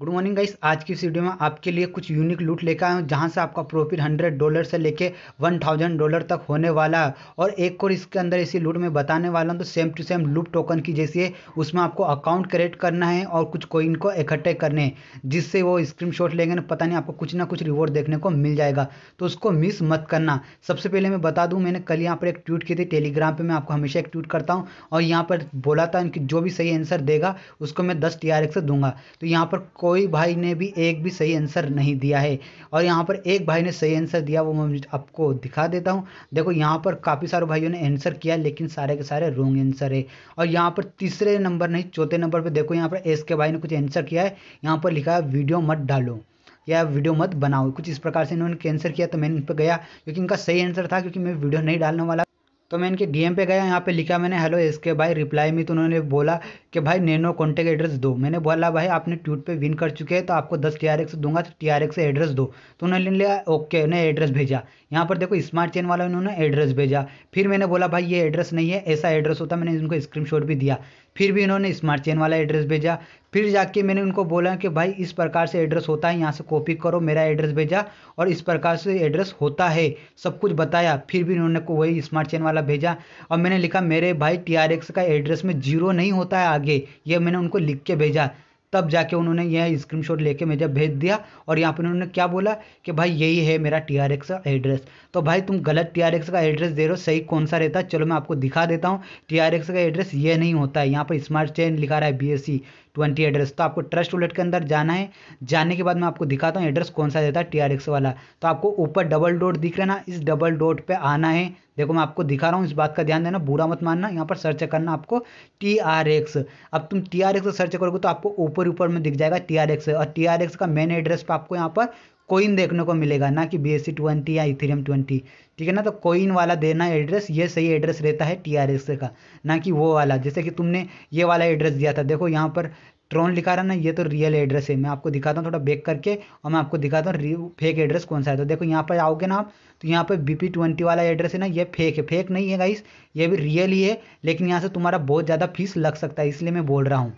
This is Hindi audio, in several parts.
गुड मॉर्निंग गाइस आज की इस वीडियो में आपके लिए कुछ यूनिक लूट लेकर आया हूँ जहाँ से आपका प्रॉफिट हंड्रेड डॉलर से लेके वन थाउजेंड डॉलर तक होने वाला है और एक और इसके अंदर इसी लूट में बताने वाला हूँ तो same to same loot token की जैसी है उसमें आपको अकाउंट क्रिएट करना है और कुछ कोइन को इकट्ठे करने हैं जिससे वो स्क्रीन लेंगे ना पता नहीं आपको कुछ ना कुछ रिवॉर्ड देखने को मिल जाएगा तो उसको मिस मत करना सबसे पहले मैं बता दूँ मैंने कल यहाँ पर एक ट्वीट की थी टेलीग्राम पर मैं आपको हमेशा एक ट्वीट करता हूँ और यहाँ पर बोला था कि जो भी सही आंसर देगा उसको मैं दस टी से दूंगा तो यहाँ पर कोई भाई ने भी एक भी सही आंसर नहीं दिया है और यहाँ पर एक भाई ने सही आंसर दिया वो मैं आपको दिखा देता हूँ देखो यहाँ पर काफ़ी सारे भाइयों ने आंसर किया लेकिन सारे के सारे रॉन्ग आंसर है और यहाँ पर तीसरे नंबर नहीं चौथे नंबर पर देखो यहाँ पर एस के भाई ने कुछ आंसर किया है यहाँ पर लिखा है वीडियो मत डालो या वीडियो मत बनाओ कुछ इस प्रकार से इन्होंने कैंसर किया तो मैंने इन पर गया क्योंकि इनका सही आंसर था क्योंकि मैं वीडियो नहीं डालने वाला तो मैं इनके डीएम पे गया यहाँ पे लिखा मैंने हेलो इसके भाई रिप्लाई में तो उन्होंने बोला कि भाई नैनो कॉन्टैक्ट एड्रेस दो मैंने बोला भाई आपने ट्यूट पे विन कर चुके हैं तो आपको दस टी आर एक्स दूंगा तो टी आर एक्स एड्रेस दो तो उन्होंने लिया ओके उन्हें एड्रेस भेजा यहाँ पर देखो स्मार्ट चेन वाला उन्होंने एड्रेस भेजा फिर मैंने बोला भाई ये एड्रेस नहीं है ऐसा एड्रेस होता मैंने इनको स्क्रीन भी दिया फिर भी इन्होंने स्मार्ट चेन वाला एड्रेस भेजा फिर जाके मैंने उनको बोला कि भाई इस प्रकार से एड्रेस होता है यहाँ से कॉपी करो मेरा एड्रेस भेजा और इस प्रकार से एड्रेस होता है सब कुछ बताया फिर भी उन्होंने को वही स्मार्ट चेन वाला भेजा और मैंने लिखा मेरे भाई टी का एड्रेस में जीरो नहीं होता है आगे यह मैंने उनको लिख के भेजा तब जाके उन्होंने यह स्क्रीनशॉट लेके मैं जब भेज दिया और यहाँ पर उन्होंने क्या बोला कि भाई यही है मेरा टी आर एक्स का एड्रेस तो भाई तुम गलत टी आर एक्स का एड्रेस दे रहे हो सही कौन सा रहता है चलो मैं आपको दिखा देता हूँ टी आर एक्स का एड्रेस ये नहीं होता है यहाँ पर स्मार्ट चेन लिखा रहा है B S C twenty address तो आपको ट्रस्ट वॉलेट के अंदर जाना है जाने के बाद मैं आपको दिखाता हूँ एड्रेस कौन सा देता है टी वाला तो आपको ऊपर डबल डोट दिख रहा है ना इस डबल डोट पर आना है देखो मैं आपको दिखा रहा हूँ इस बात का ध्यान देना बुरा मत मानना यहाँ पर सर्च करना आपको टी आर एक्स अब तुम टी आर एक्स सर्च करोगे तो आपको ऊपर ऊपर में दिख जाएगा टी आर एक्स और टी आर एक्स का मेन एड्रेस पर आपको यहाँ पर कोइन देखने को मिलेगा ना कि बी एस सी ट्वेंटी या इथेरियम ट्वेंटी ठीक है ना तो कोइन वाला देना एड्रेस ये सही एड्रेस रहता है टी आर एस का ना कि वो वाला जैसे कि तुमने ये वाला एड्रेस दिया था देखो यहाँ पर ट्रोन लिखा रहा ना ये तो रियल एड्रेस है मैं आपको दिखाता हूँ थोड़ा बेक करके और मैं आपको दिखाता हूँ फेक एड्रेस कौन सा है तो देखो यहाँ पर आओगे ना आप तो यहाँ पर पी ट्वेंटी वाला एड्रेस है ना ये फेक है फेक नहीं है गाइस ये भी रियल ही है लेकिन यहाँ से तुम्हारा बहुत ज़्यादा फीस लग सकता है इसलिए मैं बोल रहा हूँ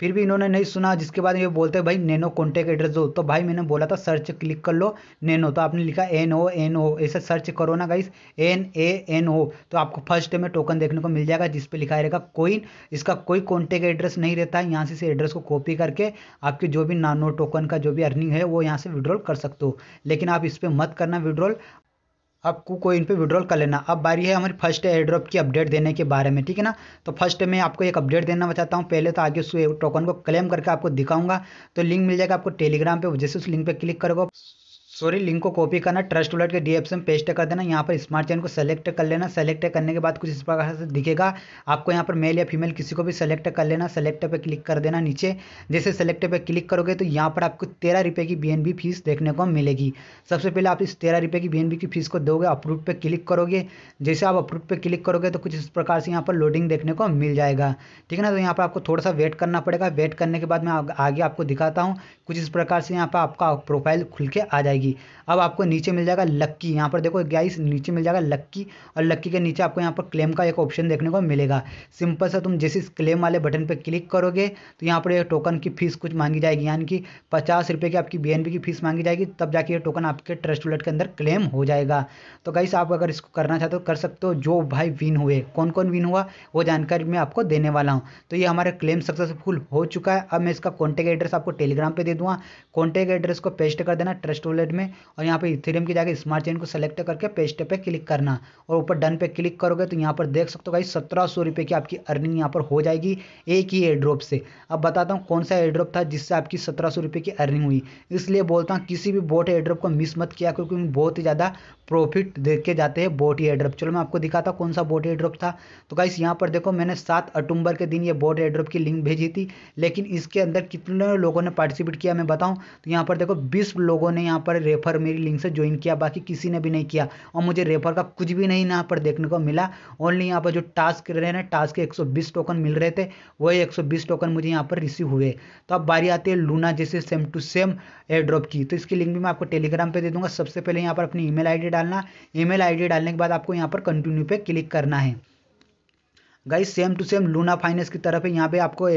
फिर भी इन्होंने नहीं सुना जिसके बाद ये बोलते भाई नैनो कॉन्टैक्ट एड्रेस दो तो भाई मैंने बोला था सर्च क्लिक कर लो नैनो तो आपने लिखा एन ओ एन ओ ऐसे सर्च करो ना guys N A N O तो आपको फर्स्ट में टोकन देखने को मिल जाएगा जिस पे लिखा रहेगा कोइन इसका कोई कॉन्टैक्ट एड्रेस नहीं रहता है यहाँ से इस एड्रेस को कॉपी करके आपके जो भी नानो टोकन का जो भी अर्निंग है वो यहाँ से विड्रॉल कर सकते हो लेकिन आप इस पर मत करना विड्रॉल आपको कोई इन पर विड्रॉल कर लेना अब बारी है हमारी फर्स्ट एयर ड्रॉप की अपडेट देने के बारे में ठीक है ना तो फर्स्ट में आपको एक अपडेट देना बताता हूँ पहले तो आगे उस टोकन को क्लेम करके आपको दिखाऊंगा तो लिंक मिल जाएगा आपको टेलीग्राम पर जैसे उस लिंक पर क्लिक करोगे सॉरी लिंक को कॉपी करना ट्रस्ट वॉलेट के डीएफ में पेस्ट कर देना यहाँ पर स्मार्ट चैन को सेलेक्ट कर लेना सेलेक्ट करने के बाद कुछ इस प्रकार से दिखेगा आपको यहाँ पर मेल या फीमेल किसी को भी सेलेक्ट कर लेना सेलेक्ट पे क्लिक कर देना नीचे जैसे सेलेक्ट पे क्लिक करोगे तो यहाँ पर आपको तेरह रुपये की बी फीस देखने को मिलेगी सबसे पहले आप इस तेरह रुपये की बी की फीस को दोगे अप्रूव पर क्लिक करोगे जैसे आप अप्रूव पर क्लिक करोगे तो कुछ इस प्रकार से यहाँ पर लोडिंग देखने को मिल जाएगा ठीक है ना तो यहाँ पर आपको थोड़ा सा वेट करना पड़ेगा वेट करने के बाद मैं आगे आपको दिखाता हूँ कुछ इस प्रकार से यहाँ पर आपका प्रोफाइल खुल के आ जाएगी जाएगी अब आपको नीचे मिल जाएगा लक्की यहाँ पर देखो गाइस नीचे मिल जाएगा लक्की और लक्की के नीचे आपको यहाँ पर क्लेम का एक ऑप्शन देखने को मिलेगा सिंपल सा तुम जैसे इस क्लेम वाले बटन पर क्लिक करोगे तो यहाँ पर टोकन की फीस कुछ मांगी जाएगी यानी कि पचास रुपये की आपकी बी की फीस मांगी जाएगी तब जाके ये टोकन आपके ट्रस्ट वॉलेट के अंदर क्लेम हो जाएगा तो गाइस आप अगर इसको करना चाहते हो कर सकते हो जो भाई विन हुए कौन कौन विन हुआ वो जानकारी मैं आपको देने वाला हूँ तो ये हमारा क्लेम सक्सेसफुल हो चुका है अब मैं इसका कॉन्टैक्ट एड्रेस आपको टेलीग्राम पर दे दूँगा कॉन्टैक्ट एड्रेस को पेस्ट कर देना ट्रस्ट वॉलेट में और यहाँ पे इथेरियम की जाकर स्मार्ट चेन को सेलेक्ट करके पेस्ट पे क्लिक करना और ऊपर डन पे क्लिक करोगे तो यहाँ पर देख सकते हो भाई सत्रह सौ रुपये की आपकी अर्निंग यहाँ पर हो जाएगी एक ही एयड्रॉप से अब बताता हूँ कौन सा एयड्रॉप था जिससे आपकी सत्रह सौ रुपये की अर्निंग हुई इसलिए बोलता हूँ किसी भी बोट एयड्रॉप को मिस मत किया क्योंकि बहुत ही ज़्यादा प्रॉफिट देख के जाते हैं बोट ड्रॉप चलो मैं आपको दिखाता कौन सा बोट ड्रॉप था तो गाइस यहाँ पर देखो मैंने सात अक्टूबर के दिन ये बोट एड्रॉप की लिंक भेजी थी लेकिन इसके अंदर कितने लोगों ने पार्टिसिपेट किया मैं बताऊँ तो यहाँ पर देखो बीस लोगों ने यहाँ पर रेफर मेरी लिंक से ज्वाइन किया बाकी किसी ने भी नहीं किया और मुझे रेफर का कुछ भी नहीं यहाँ पर देखने को मिला ओनली यहाँ पर जो टास्क रहे हैं टास्क के एक टोकन मिल रहे थे वही एक टोकन मुझे यहाँ पर रिसीव हुए तो अब बारी आती है लूना जैसे same to same airdrop की तो इसकी लिंक भी मैं आपको टेलीग्राम पर दे दूँगा सबसे पहले यहाँ पर अपनी ईमेल आई डालना ईमेल आईडी डालने के बाद आपको यहाँ पर कंटिन्यू पे क्लिक करना है guys same to same Luna finance की तरफ है यहाँ पे आपको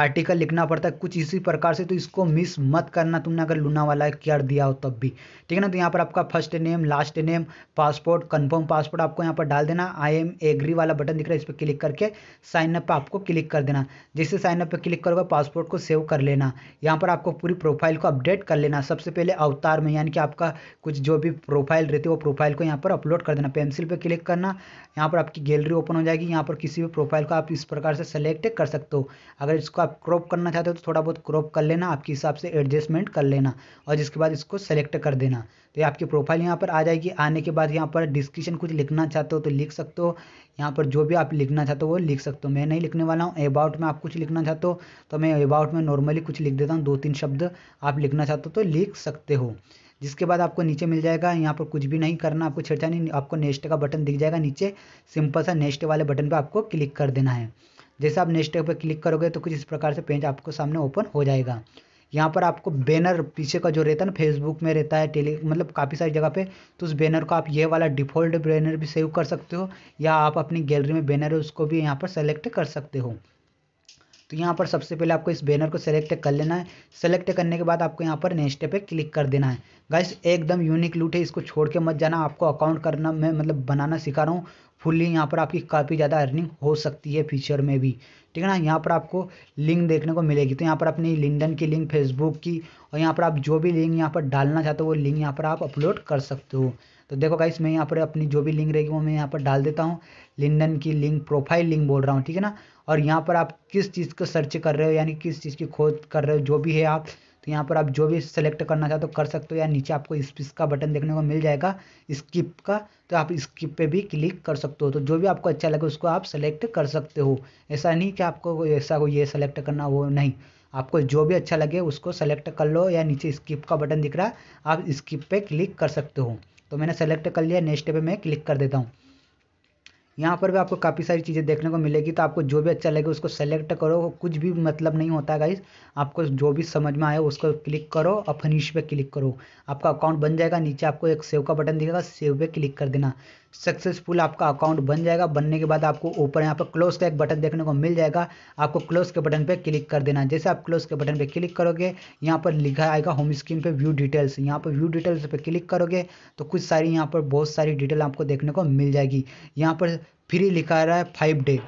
आर्टिकल लिखना पड़ता है कुछ इसी प्रकार से तो इसको मिस मत करना तुमने अगर लूना वाला कर दिया हो तब भी ठीक है ना तो यहाँ पर आपका first name last name password confirm password आपको यहाँ पर डाल देना आई एम एग्री वाला बटन दिख रहा है इस पर क्लिक करके साइन अप पर आपको क्लिक कर देना जैसे साइन अप पर क्लिक करोगे पासपोर्ट को सेव कर लेना यहाँ पर आपको पूरी प्रोफाइल को अपडेट कर लेना सबसे पहले अवतार में यानी कि आपका कुछ जो भी प्रोफाइल रहती है वो प्रोफाइल को यहाँ पर अपलोड कर देना पेंसिल पर क्लिक करना यहाँ पर आपकी गैलरी ओपन हो जाएगी यहाँ पर किसी भी प्रोफाइल को आप इस प्रकार से सेलेक्ट कर सकते हो अगर इसको आप आप क्रॉप करना चाहते हो तो थोड़ा बहुत क्रॉप कर लेना आपके हिसाब से एडजस्टमेंट कर लेना और जिसके बाद इसको सेलेक्ट कर देना तो ये आपकी प्रोफाइल यहाँ पर आ जाएगी आने के बाद यहाँ पर डिस्क्रिप्शन कुछ लिखना चाहते हो तो लिख सकते हो यहाँ पर जो भी आप लिखना चाहते हो वो लिख सकते हो मैं नहीं लिखने वाला हूँ अबाउट में आप कुछ लिखना चाहते हो तो मैं अबाउट में नॉर्मली कुछ लिख देता हूँ दो तीन शब्द आप लिखना चाहते हो तो लिख सकते हो जिसके बाद आपको नीचे मिल जाएगा यहाँ पर कुछ भी नहीं करना आपको छेड़छाड़ नहीं आपको नेक्स्ट का बटन दिख जाएगा नीचे सिंपल सा नेक्स्ट वाले बटन पर आपको क्लिक कर देना है जैसे आप नेक्स्ट पर क्लिक करोगे तो कुछ इस प्रकार से पेज आपको सामने ओपन हो जाएगा यहाँ पर आपको बैनर पीछे का जो रहता है ना फेसबुक में रहता है टेली मतलब काफ़ी सारी जगह पे तो उस बैनर को आप ये वाला डिफ़ॉल्ट बैनर भी सेव कर सकते हो या आप अपनी गैलरी में बैनर है उसको भी यहाँ पर सेलेक्ट कर सकते हो तो यहाँ पर सबसे पहले आपको इस बैनर को सेलेक्ट कर लेना है सेलेक्ट करने के बाद आपको यहाँ पर नेक्स्ट पे क्लिक कर देना है गाइस एकदम यूनिक लूट है इसको छोड़ के मत जाना आपको अकाउंट करना मैं मतलब बनाना सिखा रहा हूँ फुल्ली यहाँ पर आपकी काफ़ी ज़्यादा अर्निंग हो सकती है फ्यूचर में भी ठीक है ना यहाँ पर आपको लिंक देखने को मिलेगी तो यहाँ पर अपनी लिंडन की लिंक फेसबुक की और यहाँ पर आप जो भी लिंक यहाँ पर डालना चाहते हो वो लिंक यहाँ पर आप अपलोड कर सकते हो तो देखो गाइस मैं यहाँ पर अपनी जो भी लिंक रहेगी वो मैं यहाँ पर डाल देता हूँ लिंडन की लिंक प्रोफाइल लिंक बोल रहा हूँ ठीक है ना और यहाँ पर आप किस चीज़ को सर्च कर रहे हो यानी किस चीज़ की खोज कर रहे हो जो भी है आप तो यहाँ पर आप जो भी सेलेक्ट करना चाहते हो तो कर सकते हो या नीचे आपको स्पीस का बटन देखने को मिल जाएगा स्किप का तो आप स्किप पे भी क्लिक कर सकते हो तो जो भी आपको अच्छा लगे उसको आप सेलेक्ट कर सकते हो ऐसा नहीं कि आपको ऐसा को ये सेलेक्ट करना वो नहीं आपको जो भी अच्छा लगे उसको सेलेक्ट कर लो या नीचे स्किप का बटन दिख रहा है आप स्किप पे क्लिक कर सकते हो तो मैंने सेलेक्ट कर लिया नेक्स्ट पे मैं क्लिक कर देता हूँ यहाँ पर भी आपको काफ़ी सारी चीज़ें देखने को मिलेगी तो आपको जो भी अच्छा लगे उसको सेलेक्ट करो कुछ भी मतलब नहीं होता गाइस आपको जो भी समझ में आए उसको क्लिक करो और फिनिश पे क्लिक करो आपका अकाउंट बन जाएगा नीचे आपको एक सेव का बटन दिखेगा सेव पे क्लिक कर देना सक्सेसफुल आपका अकाउंट बन जाएगा बनने के बाद आपको ऊपर यहाँ पर क्लोज का एक बटन देखने को मिल जाएगा आपको क्लोज के बटन पर क्लिक कर देना जैसे आप क्लोज के बटन पर क्लिक करोगे यहाँ पर लिखा आएगा होम स्क्रीन पर व्यू डिटेल्स यहाँ पर व्यू डिटेल्स पर क्लिक करोगे तो कुछ सारी यहाँ पर बहुत सारी डिटेल आपको देखने को मिल जाएगी यहाँ पर फ्री लिखा रहा है फाइव डे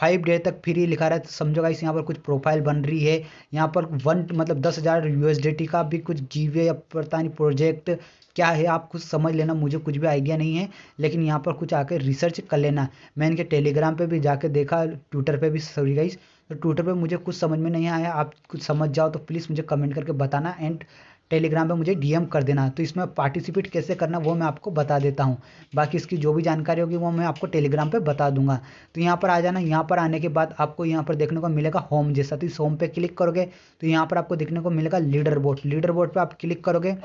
फाइव डे तक फ्री लिखा रहा है तो समझो गाइस यहाँ पर कुछ प्रोफाइल बन रही है यहाँ पर वन मतलब दस हज़ार यू का भी कुछ जी या पता नहीं प्रोजेक्ट क्या है आप कुछ समझ लेना मुझे कुछ भी आइडिया नहीं है लेकिन यहाँ पर कुछ आके रिसर्च कर लेना मैं इनके टेलीग्राम पे भी जाके देखा ट्विटर पे भी सॉरी गाइस तो ट्विटर पे मुझे कुछ समझ में नहीं आया आप कुछ समझ जाओ तो प्लीज़ मुझे कमेंट करके बताना एंड टेलीग्राम पे मुझे डीएम कर देना तो इसमें पार्टिसिपेट कैसे करना वो मैं आपको बता देता हूँ बाकी इसकी जो भी जानकारी होगी वो मैं आपको टेलीग्राम पे बता दूंगा तो यहाँ पर आ जाना यहाँ पर आने के बाद आपको यहाँ पर देखने को मिलेगा होम जैसा तो इस होम पे क्लिक करोगे तो यहाँ पर आपको देखने को मिलेगा लीडर बोर्ड लीडर बोर्ड पर आप क्लिक करोगे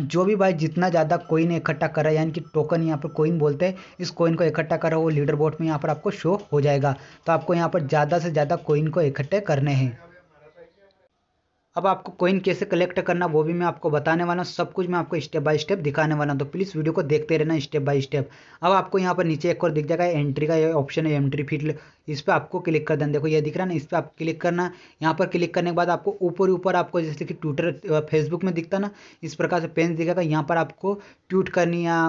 जो भी भाई जितना ज़्यादा कोइन इकट्ठा कर यानी कि टोकन यहाँ पर कोइन बोलते हैं इस कोइन को इकट्ठा करा वो लीडर बोर्ड में यहाँ पर आपको शो हो जाएगा तो आपको यहाँ पर ज़्यादा से ज़्यादा कोइन को इकट्ठे करने हैं अब आपको कोइन कैसे कलेक्ट करना वो भी मैं आपको बताने वाला हूँ सब कुछ मैं आपको स्टेप बाय स्टेप दिखाने वाला हूँ तो प्लीज़ वीडियो को देखते रहना स्टेप बाय स्टेप अब आपको यहाँ पर नीचे एक और दिख जाएगा एंट्री का ये ऑप्शन है एंट्री फीट इस पर आपको क्लिक कर देना देखो ये दिख रहा है ना इस पर आप क्लिक करना यहाँ पर क्लिक करने के बाद आपको ऊपर ऊपर आपको जैसे कि ट्विटर फेसबुक में दिखता ना इस प्रकार से पेन दिखेगा यहाँ पर आपको ट्वीट करनी या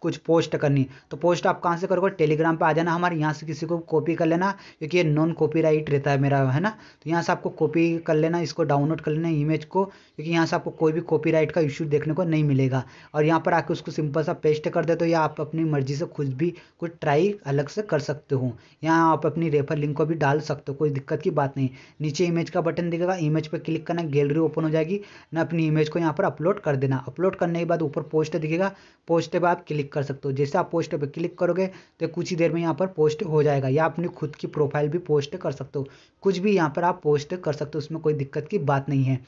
कुछ पोस्ट करनी तो पोस्ट आप कहाँ से करोगे टेलीग्राम पे आ जाना हमारे यहाँ से किसी को कॉपी कर लेना क्योंकि ये नॉन कॉपीराइट रहता है मेरा है ना तो यहाँ से आपको कॉपी कर लेना इसको डाउनलोड कर लेना इमेज को क्योंकि यहाँ से आपको कोई भी कॉपीराइट का इशू देखने को नहीं मिलेगा और यहाँ पर आके उसको सिंपल सा पेस्ट कर दे तो या आप अपनी मर्जी से खुद भी कुछ ट्राई अलग से कर सकते हो यहाँ आप अपनी रेफर लिंक को भी डाल सकते हो कोई दिक्कत की बात नहीं नीचे इमेज का बटन दिखेगा इमेज पर क्लिक करना गैलरी ओपन हो जाएगी ना अपनी इमेज को यहाँ पर अपलोड कर देना अपलोड करने के बाद ऊपर पोस्ट दिखेगा पोस्ट पर आप क्लिक क्लिक कर सकते हो जैसे आप पोस्ट पर क्लिक करोगे तो कुछ ही देर में यहाँ पर पोस्ट हो जाएगा या अपनी खुद की प्रोफाइल भी पोस्ट कर सकते हो कुछ भी यहाँ पर आप पोस्ट कर सकते हो उसमें कोई दिक्कत की बात नहीं है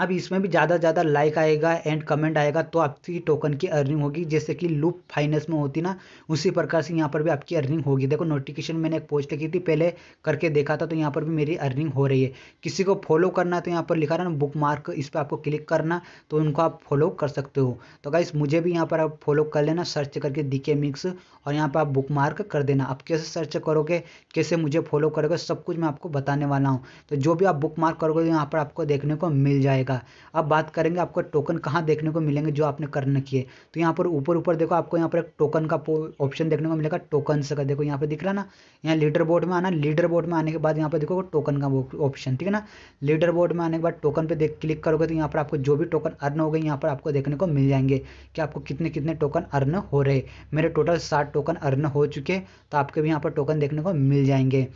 अब इसमें भी ज़्यादा से ज़्यादा लाइक आएगा एंड कमेंट आएगा तो आपकी टोकन की अर्निंग होगी जैसे कि लूप फाइनेंस में होती ना उसी प्रकार से यहाँ पर भी आपकी अर्निंग होगी देखो नोटिफिकेशन मैंने एक पोस्ट की थी पहले करके देखा था तो यहाँ पर भी मेरी अर्निंग हो रही है किसी को फॉलो करना तो यहाँ पर लिखा ना बुक मार्क इस पर आपको क्लिक करना तो उनको आप फॉलो कर सकते हो तो गाइस मुझे भी यहाँ पर आप फॉलो कर लेना सर्च करके दिखे मिक्स और यहाँ पर आप बुक मार्क कर देना आप कैसे सर्च करोगे कैसे मुझे फॉलो करोगे सब कुछ मैं आपको बताने वाला हूँ तो जो भी आप बुक मार्क करोगे यहाँ पर आपको देखने को मिल जाएगा जाएगा अब बात करेंगे आपको टोकन कहाँ देखने को मिलेंगे जो आपने करने किए तो यहाँ पर ऊपर ऊपर देखो आपको यहाँ पर एक टोकन का ऑप्शन देखने को मिलेगा टोकन का देखो यहाँ पर दिख रहा ना यहाँ लीडर बोर्ड में आना लीडर बोर्ड में आने के बाद यहाँ पर देखो टोकन का ऑप्शन ठीक है ना लीडर बोर्ड में आने के बाद टोकन पर देख क्लिक करोगे तो यहाँ पर आपको जो भी टोकन अर्न हो गए यहाँ पर आपको देखने को मिल जाएंगे कि आपको कितने कितने टोकन अर्न हो रहे मेरे टोटल साठ टोकन अर्न हो चुके तो आपके भी यहाँ पर टोकन देखने को मिल जाएंगे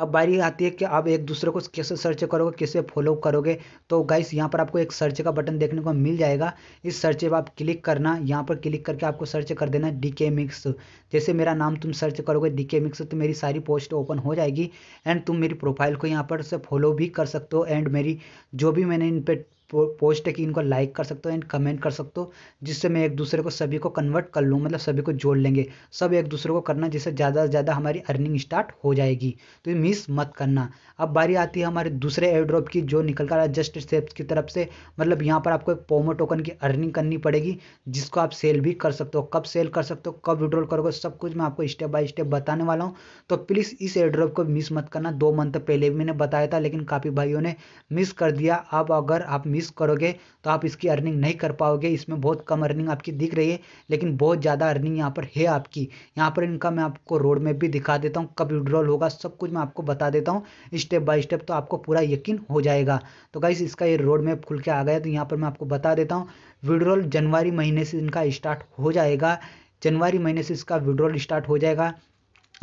अब बारी आती है कि आप एक दूसरे को कैसे सर्च करोगे कैसे फॉलो करोगे तो गाइस यहाँ पर आपको एक सर्च का बटन देखने को मिल जाएगा इस सर्च पर आप क्लिक करना यहाँ पर क्लिक करके आपको सर्च कर देना डी के मिक्स जैसे मेरा नाम तुम सर्च करोगे डी के मिक्स तो मेरी सारी पोस्ट ओपन हो जाएगी एंड तुम मेरी प्रोफाइल को यहाँ पर से फॉलो भी कर सकते हो एंड मेरी जो भी मैंने इन पर पोस्ट है कि इनको लाइक कर सकते हो एंड कमेंट कर सकते हो जिससे मैं एक दूसरे को सभी को कन्वर्ट कर लूँ मतलब सभी को जोड़ लेंगे सब एक दूसरे को करना जिससे ज़्यादा से ज़्यादा हमारी अर्निंग स्टार्ट हो जाएगी तो ये मिस मत करना अब बारी आती है हमारे दूसरे एयर ड्रॉप की जो निकल कर जस्ट स्टेप्स की तरफ से मतलब यहाँ पर आपको एक पोमो टोकन की अर्निंग करनी पड़ेगी जिसको आप सेल भी कर सकते हो कब सेल कर सकते हो कब विड्रॉल करोगे सब कुछ मैं आपको स्टेप बाय स्टेप बताने वाला हूँ तो प्लीज़ इस एयर ड्रॉप को मिस मत करना दो मंथ पहले भी मैंने बताया था लेकिन काफ़ी भाइयों ने मिस कर दिया अब अगर आप मिस करोगे तो आप इसकी अर्निंग नहीं कर पाओगे इसमें बहुत कम अर्निंग आपकी दिख रही है लेकिन बहुत ज़्यादा अर्निंग यहाँ पर है आपकी यहाँ पर इनका मैं आपको रोड मैप भी दिखा देता हूँ कब विड्रॉल होगा सब कुछ मैं आपको बता देता हूँ स्टेप बाय स्टेप तो आपको पूरा यकीन हो जाएगा तो गाइस इसका ये रोड मैप खुल के आ गया तो यहाँ पर मैं आपको बता देता हूँ विड्रॉल जनवरी महीने से इनका स्टार्ट हो जाएगा जनवरी महीने से इसका विड्रॉल स्टार्ट हो जाएगा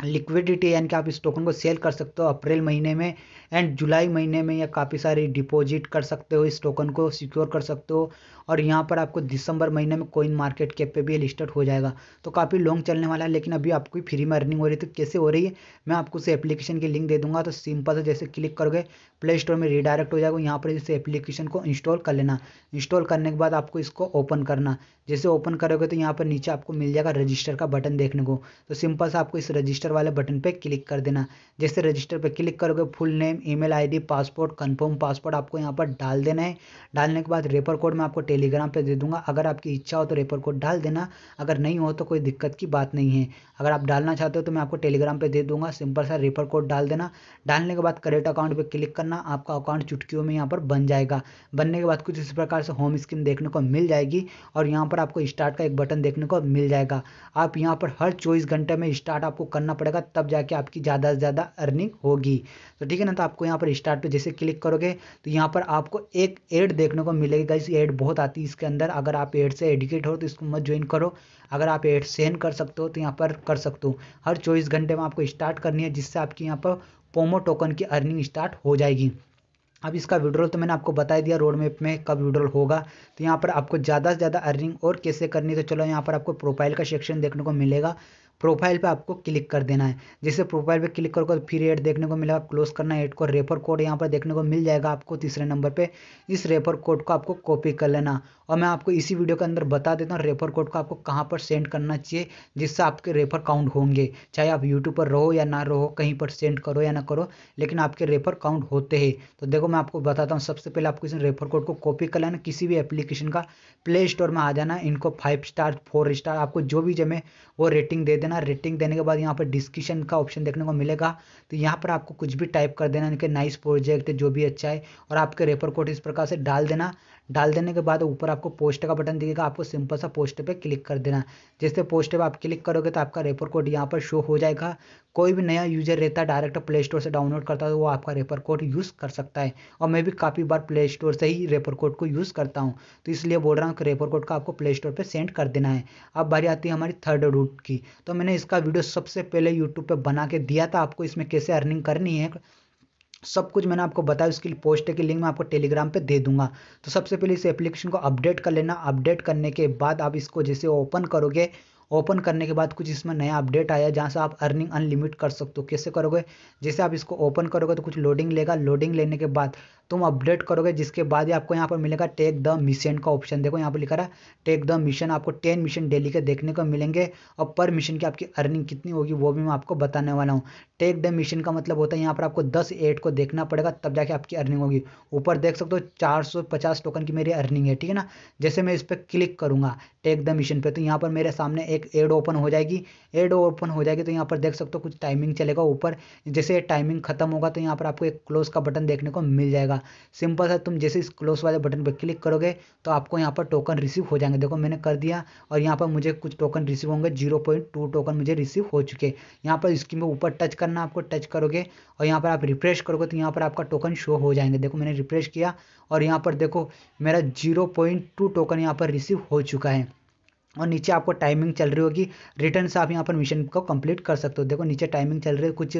लिक्विडिटी यानी कि आप इस टोकन को सेल कर सकते हो अप्रैल महीने में एंड जुलाई महीने में या काफ़ी सारी डिपॉजिट कर सकते हो इस टोकन को सिक्योर कर सकते हो और यहाँ पर आपको दिसंबर महीने में कोइन मार्केट कैप पे भी लिस्टेड हो जाएगा तो काफ़ी लॉन्ग चलने वाला है लेकिन अभी आपको फ्री में अर्निंग हो रही है तो कैसे हो रही है मैं आपको उसे एप्लीकेशन की लिंक दे दूँगा तो सिंपल से जैसे क्लिक करोगे प्ले स्टोर में रिडायरेक्ट हो जाएगा यहाँ पर जैसे एप्लीकेशन को इंस्टॉल कर लेना इंस्टॉल करने के बाद आपको इसको ओपन करना जैसे ओपन करोगे तो यहाँ पर नीचे आपको मिल जाएगा रजिस्टर का बटन देखने को तो सिंपल से आपको इस रजिस्टर रजिस्टर वाले बटन पे क्लिक कर देना जैसे रजिस्टर पे क्लिक करोगे full name email ID password confirm password आपको यहाँ पर डाल देना है डालने के बाद रेपर कोड मैं आपको टेलीग्राम पे दे दूंगा अगर आपकी इच्छा हो तो रेपर कोड डाल देना अगर नहीं हो तो कोई दिक्कत की बात नहीं है अगर आप डालना चाहते हो तो मैं आपको टेलीग्राम पर दे दूंगा सिंपल सा रेपर कोड डाल देना डालने के बाद करेट अकाउंट पर क्लिक करना आपका अकाउंट चुटकियों में यहाँ पर बन जाएगा बनने के बाद कुछ इस प्रकार से होम स्क्रीन देखने को मिल जाएगी और यहाँ पर आपको स्टार्ट का एक बटन देखने को मिल जाएगा आप यहाँ पर हर चौबीस घंटे में स्टार्ट आपको करना करना पड़ेगा तब जाके आपकी ज़्यादा से ज़्यादा अर्निंग होगी तो ठीक है ना तो आपको यहाँ पर स्टार्ट टू जैसे क्लिक करोगे तो यहाँ पर आपको एक एड देखने को मिलेगी गाइस एड बहुत आती है इसके अंदर अगर आप एड से एडिकेट हो तो इसको मत ज्वाइन करो अगर आप एड सेन कर सकते हो तो यहाँ पर कर सकते हो हर चौबीस घंटे में आपको स्टार्ट करनी है जिससे आपकी यहाँ पर पोमो टोकन की अर्निंग स्टार्ट हो जाएगी अब इसका विड्रॉल तो मैंने आपको बता दिया रोड मैप में कब विड्रॉल होगा तो यहाँ पर आपको ज़्यादा से ज़्यादा अर्निंग और कैसे करनी तो चलो यहाँ पर आपको प्रोफाइल का सेक्शन देखने को मिलेगा प्रोफाइल पे आपको क्लिक कर देना है जैसे प्रोफाइल पे क्लिक करोगे तो फिर एड देखने को मिलेगा क्लोज करना है एड को रेफर कोड यहाँ पर देखने को मिल जाएगा आपको तीसरे नंबर पे इस रेफर कोड को आपको कॉपी कर लेना और मैं आपको इसी वीडियो के अंदर बता देता हूँ रेफर कोड को आपको कहाँ पर सेंड करना चाहिए जिससे आपके रेफर काउंट होंगे चाहे आप यूट्यूब पर रहो या ना रहो कहीं पर सेंड करो या ना करो लेकिन आपके रेफर काउंट होते हैं तो देखो मैं आपको बताता हूँ सबसे पहले आपको इस रेफर कोड को कॉपी कर लेना किसी भी एप्लीकेशन का प्ले स्टोर में आ जाना इनको फाइव स्टार फोर स्टार आपको जो भी जमे वो रेटिंग दे देना देना रेटिंग देने के बाद यहाँ पर डिस्क्रिप्शन का ऑप्शन देखने को मिलेगा तो यहाँ पर आपको कुछ भी टाइप कर देना नाइस प्रोजेक्ट जो भी अच्छा है और आपके रेपर कोड इस प्रकार से डाल देना डाल देने के बाद ऊपर आपको पोस्ट का बटन दिखेगा आपको सिंपल सा पोस्ट पे क्लिक कर देना जिससे पोस्ट पे आप क्लिक करोगे तो आपका रेफर कोड यहाँ पर शो हो जाएगा कोई भी नया यूजर रहता है डायरेक्ट प्ले स्टोर से डाउनलोड करता है तो वो आपका रेफर कोड यूज़ कर सकता है और मैं भी काफ़ी बार प्ले स्टोर से ही रेफर कोड को यूज़ करता हूँ तो इसलिए बोल रहा हूँ कि रेफर कोड का आपको प्ले स्टोर पर सेंड कर देना है अब बारी आती है हमारी थर्ड रूट की तो मैंने इसका वीडियो सबसे पहले यूट्यूब पर बना के दिया था आपको इसमें कैसे अर्निंग करनी है सब कुछ मैंने आपको बताया उसकी पोस्ट की लिंक मैं आपको टेलीग्राम पे दे दूंगा तो सबसे पहले इस एप्लीकेशन को अपडेट कर लेना अपडेट करने के बाद आप इसको जैसे ओपन करोगे ओपन करने के बाद कुछ इसमें नया अपडेट आया जहाँ से आप अर्निंग अनलिमिट कर सकते हो कैसे करोगे जैसे आप इसको ओपन करोगे तो कुछ लोडिंग लेगा लोडिंग लेने के बाद तुम अपडेट करोगे जिसके बाद ही आपको यहाँ पर मिलेगा टेक द मिशन का ऑप्शन देखो यहाँ पर लिखा रहा टेक द मिशन आपको टेन मिशन डेली के देखने को मिलेंगे और पर मिशन की आपकी अर्निंग कितनी होगी वो भी मैं आपको बताने वाला हूँ टेक द मिशन का मतलब होता है यहाँ पर आपको दस एड को देखना पड़ेगा तब जाके आपकी अर्निंग होगी ऊपर देख सकते हो चार सौ पचास टोकन की मेरी अर्निंग है ठीक है ना जैसे मैं इस पर क्लिक करूँगा टेक द मिशन पर तो यहाँ पर मेरे सामने एक एड ओपन हो जाएगी एड ओपन हो जाएगी तो यहाँ पर देख सकते हो कुछ टाइमिंग चलेगा ऊपर जैसे टाइमिंग खत्म होगा तो यहाँ पर आपको एक क्लोज का बटन देखने को मिल जाएगा सिंपल सा तुम जैसे इस क्लोज वाले बटन पर क्लिक करोगे तो आपको यहाँ पर टोकन रिसीव हो जाएंगे देखो मैंने कर दिया और यहाँ पर मुझे कुछ टोकन रिसीव होंगे जीरो पॉइंट टू टोकन मुझे रिसीव हो चुके यहाँ पर इसकी में ऊपर टच करना आपको टच करोगे और यहाँ पर आप रिफ्रेश करोगे तो यहाँ पर आपका टोकन शो हो जाएंगे देखो मैंने रिफ्रेश किया और यहाँ पर देखो मेरा जीरो टोकन यहाँ पर रिसीव हो चुका है और नीचे आपको टाइमिंग चल रही होगी रिटर्न से आप यहाँ पर मिशन को कंप्लीट कर सकते हो देखो नीचे टाइमिंग चल रही है कुछ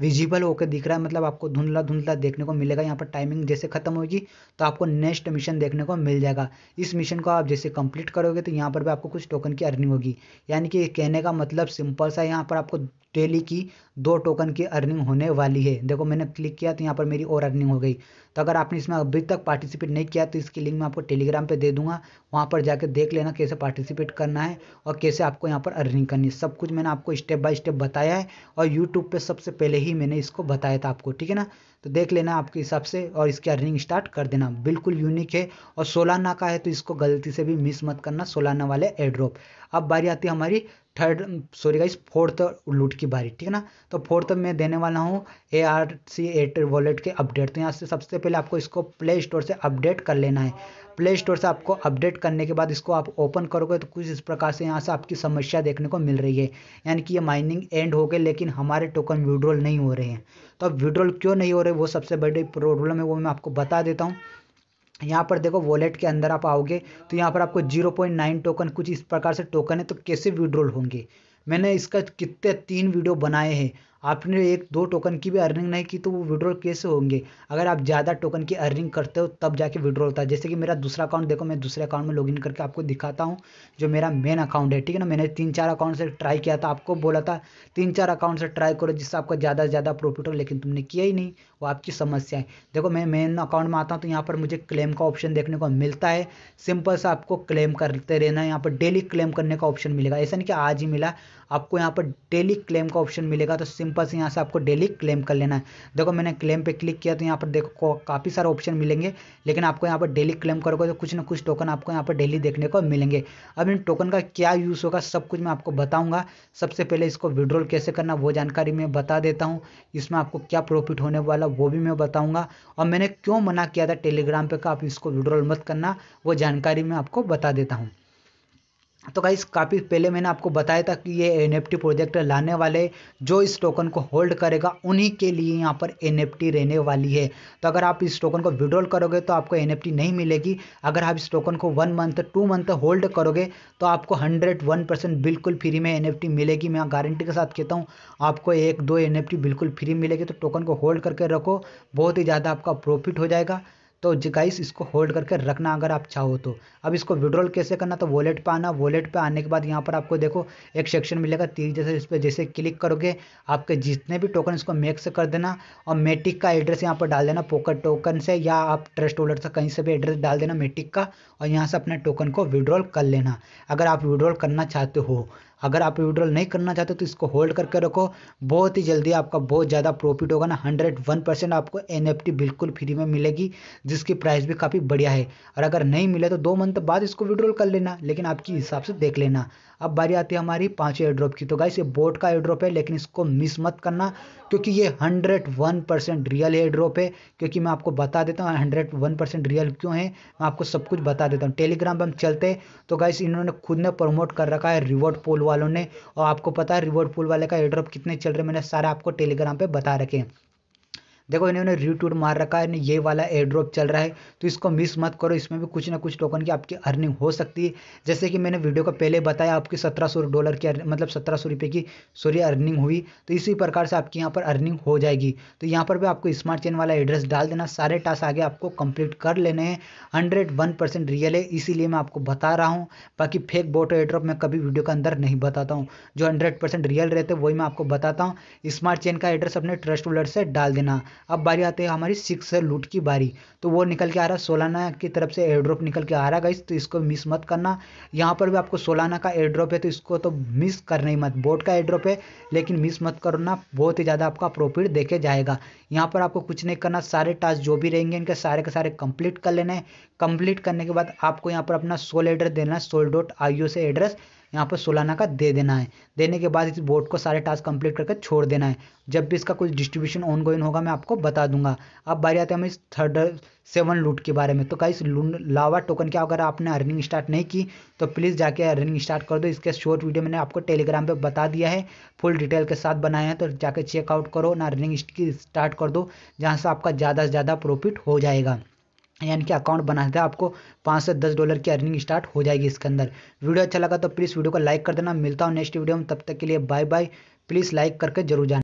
विजिबल होकर दिख रहा है मतलब आपको धुंधला धुंधला देखने को मिलेगा यहाँ पर टाइमिंग जैसे खत्म होगी तो आपको नेक्स्ट मिशन देखने को मिल जाएगा इस मिशन को आप जैसे कंप्लीट करोगे तो यहाँ पर भी आपको कुछ टोकन की अर्निंग होगी यानी कि कहने का मतलब सिंपल सा यहाँ पर आपको टेली की दो टोकन की अर्निंग होने वाली है देखो मैंने क्लिक किया तो यहाँ पर मेरी और अर्निंग हो गई तो अगर आपने इसमें अभी तक पार्टिसिपेट नहीं किया तो इसकी लिंक मैं आपको टेलीग्राम पे दे दूंगा वहाँ पर जाकर देख लेना कैसे पार्टिसिपेट करना है और कैसे आपको यहाँ पर अर्निंग करनी है सब कुछ मैंने आपको स्टेप बाय स्टेप बताया है और यूट्यूब पर सबसे पहले ही मैंने इसको बताया था आपको ठीक है ना तो देख लेना आपके हिसाब से और इसकी अर्निंग स्टार्ट कर देना बिल्कुल यूनिक है और सोलाना का है तो इसको गलती से भी मिस मत करना सोलाना वाले एड्रॉप अब बारी आती है हमारी थर्ड सॉरी गाइस फोर्थ लूट की बारी ठीक है ना तो फोर्थ मैं देने वाला हूँ A R C eight wallet के अपडेट तो यहाँ से सबसे पहले आपको इसको प्ले स्टोर से अपडेट कर लेना है प्ले स्टोर से आपको अपडेट करने के बाद इसको आप ओपन करोगे तो कुछ इस प्रकार से यहाँ से आपकी समस्या देखने को मिल रही है यानी कि ये माइनिंग एंड हो गई लेकिन हमारे टोकन विड्रॉल नहीं हो रहे हैं तो अब विड्रॉल क्यों नहीं हो रहे वो सबसे बड़ी प्रॉब्लम है वो मैं आपको बता देता हूँ यहाँ पर देखो वॉलेट के अंदर आप आओगे तो यहाँ पर आपको जीरो पॉइंट नाइन टोकन कुछ इस प्रकार से टोकन है तो कैसे विड्रॉल होंगे मैंने इसका कितने तीन वीडियो बनाए हैं आपने एक दो टोकन की भी अर्निंग नहीं की तो वो विड्रॉल कैसे होंगे अगर आप ज़्यादा टोकन की अर्निंग करते हो तब जाके विड्रॉल होता है जैसे कि मेरा दूसरा अकाउंट देखो मैं दूसरे अकाउंट में लॉगिन करके आपको दिखाता हूँ जो मेरा मेन अकाउंट है ठीक है ना मैंने तीन चार अकाउंट से ट्राई किया था आपको बोला था तीन चार अकाउंट से ट्राई करो जिससे आपका ज़्यादा से ज़्यादा प्रॉफिट हो लेकिन तुमने किया ही नहीं वो आपकी समस्या है देखो मैं मेन अकाउंट में आता हूँ तो यहाँ पर मुझे क्लेम का ऑप्शन देखने को मिलता है सिंपल सा आपको क्लेम करते रहना है यहाँ पर डेली क्लेम करने का ऑप्शन मिलेगा ऐसा नहीं कि आज ही मिला आपको यहाँ पर डेली क्लेम का ऑप्शन मिलेगा तो सिंपल से यहाँ से आपको डेली क्लेम कर लेना है देखो मैंने क्लेम पे क्लिक किया तो यहाँ पर देखो काफ़ी सारे ऑप्शन मिलेंगे लेकिन आपको यहाँ पर डेली क्लेम करोगे तो कुछ ना कुछ टोकन आपको यहाँ पर डेली देखने को मिलेंगे अब इन टोकन का क्या यूज़ होगा सब कुछ मैं आपको बताऊँगा सबसे पहले इसको विड्रॉल कैसे करना वो जानकारी मैं बता देता हूँ इसमें आपको क्या प्रॉफिट होने वाला वो भी मैं बताऊँगा और मैंने क्यों मना किया था टेलीग्राम पर आप इसको विड्रॉल मत करना वो जानकारी मैं आपको बता देता हूँ तो गाइस काफ़ी पहले मैंने आपको बताया था कि ये एन प्रोजेक्ट लाने वाले जो इस टोकन को होल्ड करेगा उन्हीं के लिए यहाँ पर एन रहने वाली है तो अगर आप इस टोकन को विड्रॉल करोगे तो आपको एन नहीं मिलेगी अगर आप इस टोकन को one month two month hold करोगे तो आपको हंड्रेड वन परसेंट बिल्कुल फ्री में एन मिलेगी मैं गारंटी के साथ कहता हूँ आपको एक दो एन बिल्कुल फ्री मिलेगी तो टोकन को होल्ड करके रखो बहुत ही ज़्यादा आपका प्रॉफिट हो जाएगा तो गाइस इसको होल्ड करके रखना अगर आप चाहो तो अब इसको विड्रॉल कैसे करना तो वॉलेट पे आना वॉलेट पे आने के बाद यहाँ पर आपको देखो एक सेक्शन मिलेगा तीर जैसे इस पर जैसे क्लिक करोगे आपके जितने भी टोकन इसको मैक्स कर देना और मेटिक का एड्रेस यहाँ पर डाल देना पोकर टोकन से या आप ट्रस्ट वॉलेट से कहीं से भी एड्रेस डाल देना मेटिक का और यहाँ से अपने टोकन को विड्रॉल कर लेना अगर आप विड्रॉल करना चाहते हो अगर आप विड्रॉल नहीं करना चाहते तो इसको होल्ड करके रखो बहुत ही जल्दी आपका बहुत ज़्यादा प्रॉफिट होगा ना हंड्रेड वन परसेंट आपको एन बिल्कुल फ्री में मिलेगी जिसकी प्राइस भी काफ़ी बढ़िया है और अगर नहीं मिले तो दो मंथ बाद इसको विड्रॉल कर लेना लेकिन आपके हिसाब से देख लेना अब बारी आती है हमारी एयर ड्रॉप की तो गाइस ये बोट का ड्रॉप है लेकिन इसको मिस मत करना क्योंकि ये hundred one percent real drop है क्योंकि मैं आपको बता देता हूँ हंड्रेड वन परसेंट रियल क्यों है मैं आपको सब कुछ बता देता हूँ टेलीग्राम पर हम चलते तो गाइस इन्होंने खुद ने प्रमोट कर रखा है रिवॉर्ड पोल वाला वालों ने और आपको पता है रिवॉर्ड पूल वाले का एड्रॉप कितने चल रहे मैंने सारे आपको टेलीग्राम पर बता रखे हैं देखो इन्होंने रिट्यूट मार रखा है ये वाला एयर ड्रॉप चल रहा है तो इसको मिस मत करो इसमें भी कुछ ना कुछ टोकन की आपकी अर्निंग हो सकती है जैसे कि मैंने वीडियो का पहले बताया आपकी सत्रह सौ डॉलर की मतलब सत्रह सौ रुपये की सॉरी अर्निंग हुई तो इसी प्रकार से आपकी यहाँ पर अर्निंग हो जाएगी तो यहाँ पर भी आपको स्मार्ट चेन वाला एड्रेस डाल देना सारे टास्क आगे आपको कंप्लीट कर लेने हैं हंड्रेड वन परसेंट रियल है इसीलिए मैं आपको बता रहा हूँ बाकी फेक बोट एयर ड्रॉप मैं कभी वीडियो के अंदर नहीं बताता हूँ जो हंड्रेड परसेंट रियल रहते वही मैं आपको बताता हूँ स्मार्ट चेन का एड्रेस अपने ट्रस्ट वॉलेट से डाल देना अब बारी आती है हमारी सिक्सर लूट की बारी तो वो निकल के आ रहा है सोलाना की तरफ से एयर ड्रॉप निकल के आ रहा है तो इसको मिस मत करना यहाँ पर भी आपको सोलाना का एयर ड्रॉप है तो इसको तो मिस करना ही मत बोट का एयर ड्रॉप है लेकिन मिस मत करना बहुत ही ज़्यादा आपका प्रॉफिट देखे जाएगा यहाँ पर आपको कुछ नहीं करना सारे टास्क जो भी रहेंगे इनके सारे के सारे कंप्लीट कर लेना है कंप्लीट करने के बाद आपको यहाँ पर अपना सोल एड्रेस देना है सोल डॉट आईओ से एड्रेस यहाँ पर सोलाना का दे देना है देने के बाद इस बोर्ड को सारे टास्क कंप्लीट करके छोड़ देना है जब भी इसका कुछ डिस्ट्रीब्यूशन ऑन गोइन होगा मैं आपको बता दूंगा अब बारी आते हैं हम इस थर्ड सेवन लूट के बारे में तो कहीं लून लावा टोकन क्या अगर आपने अर्निंग स्टार्ट नहीं की तो प्लीज़ जाके अर्निंग स्टार्ट कर दो इसके शॉर्ट वीडियो मैंने आपको टेलीग्राम पर बता दिया है फुल डिटेल के साथ बनाए हैं तो जाके चेकआउट करो ना अर्निंग स्टार्ट कर दो जहाँ से आपका ज़्यादा से ज़्यादा प्रॉफिट हो जाएगा यानी कि अकाउंट बना देता है आपको पाँच से दस डॉलर की अर्निंग स्टार्ट हो जाएगी इसके अंदर वीडियो अच्छा लगा तो प्लीज़ वीडियो को लाइक कर देना मिलता हूँ नेक्स्ट वीडियो में तब तक के लिए बाय बाय प्लीज़ लाइक करके जरूर जाना